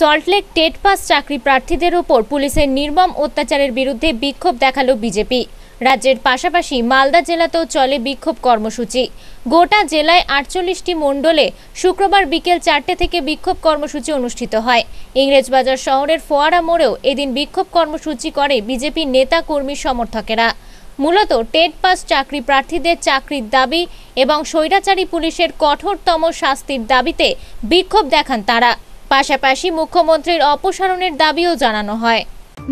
Salt Lake TET pass চাকরি প্রার্থীদের ওপর পুলিশের নির্মম অত্যাচারের বিরুদ্ধে বিক্ষোভ দেখালো বিজেপি রাজ্যের পাশাপাশি মালদা জেলাতেও চলে বিক্ষোভ কর্মসূচি গোটা জেলায় আটচল্লিশটি মণ্ডলে শুক্রবার বিকেল চারটে থেকে বিক্ষোভ কর্মসূচি অনুষ্ঠিত হয় ইংরেজবাজার শহরের ফোয়ারা মোড়েও এদিন বিক্ষোভ কর্মসূচি করে বিজেপি নেতা কর্মী সমর্থকেরা মূলত টেট পাস চাকরি প্রার্থীদের চাকরির দাবি এবং স্বৈরাচারী পুলিশের কঠোরতম শাস্তির দাবিতে বিক্ষোভ দেখান তারা পাশাপাশি মুখ্যমন্ত্রীর অপসারণের দাবিও জানানো হয়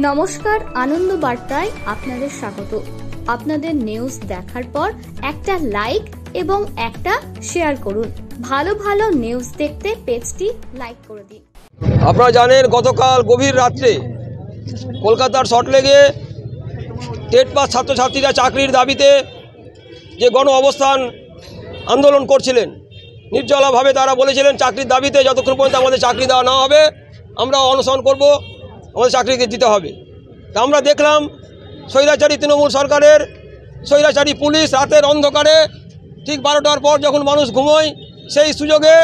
নমস্কার আনন্দ বার্তায় আপনাদের স্বাগত আপনাদের নিউজ দেখার পর একটা লাইক এবং একটা শেয়ার করুন ভালো ভালো নিউজ দেখতে পেজটি লাইক করে দিন আপনারা জানেন গতকাল গভীর রাত্রে কলকাতার লেগে টেট পাস ছাত্রছাত্রীরা চাকরির দাবিতে যে গণ অবস্থান আন্দোলন করছিলেন নির্জলাভাবে তারা বলেছিলেন চাকরির দাবিতে যতক্ষণ পর্যন্ত আমাদের চাকরি দেওয়া না হবে আমরা অনশন করব আমাদের চাকরিকে দিতে হবে তা আমরা দেখলাম স্বৈরাচারী তৃণমূল সরকারের স্বৈরাচারী পুলিশ রাতের অন্ধকারে ঠিক বারোটার পর যখন মানুষ ঘুমোয় সেই সুযোগে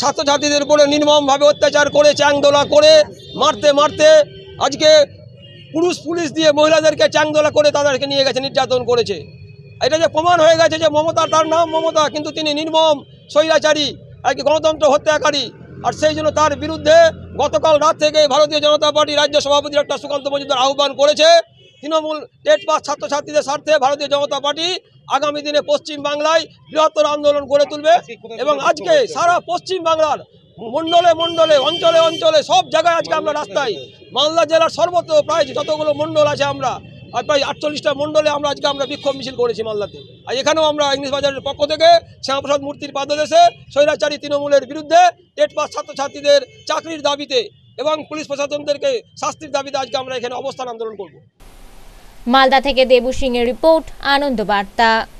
ছাত্রছাত্রীদের উপরে নির্মমভাবে অত্যাচার করে চ্যাংদোলা করে মারতে মারতে আজকে পুরুষ পুলিশ দিয়ে মহিলাদেরকে চ্যাংদোলা করে তাদেরকে নিয়ে গেছে নির্যাতন করেছে এটা যে প্রমাণ হয়ে গেছে যে মমতা তার নাম মমতা কিন্তু তিনি নির্মম স্বৈরাচারী আর কি গণতন্ত্র হত্যাকারী আর সেই জন্য তার বিরুদ্ধে গতকাল রাত থেকে ভারতীয় জনতা পার্টি রাজ্য সভাপতি ডক্টর সুকান্ত মজুমদার আহ্বান করেছে তৃণমূল টেট পাস ছাত্রছাত্রীদের স্বার্থে ভারতীয় জনতা পার্টি আগামী দিনে পশ্চিম বাংলায় বৃহত্তর আন্দোলন গড়ে তুলবে এবং আজকে সারা পশ্চিম বাংলার মণ্ডলে মণ্ডলে অঞ্চলে অঞ্চলে সব জায়গায় আজকে আমরা রাস্তায় মালদা জেলার সর্বত্র প্রায় যতগুলো মণ্ডল আছে আমরা আর প্রায় আটচল্লিশটা মণ্ডলে আমরা আজকে আমরা বিক্ষোভ মিছিল করেছি মালদাতে আর এখানেও আমরা ইংলিশ বাজারের পক্ষ থেকে শ্যামপ্রসাদ মূর্তির পাদদেশে স্বৈরাচারী তৃণমূলের বিরুদ্ধে টেট পাস ছাত্রছাত্রীদের চাকরির দাবিতে এবং পুলিশ প্রশাসনদেরকে শাস্তির দাবিতে আজকে আমরা এখানে অবস্থান আন্দোলন করব মালদা থেকে দেবু সিং এর রিপোর্ট আনন্দ বার্তা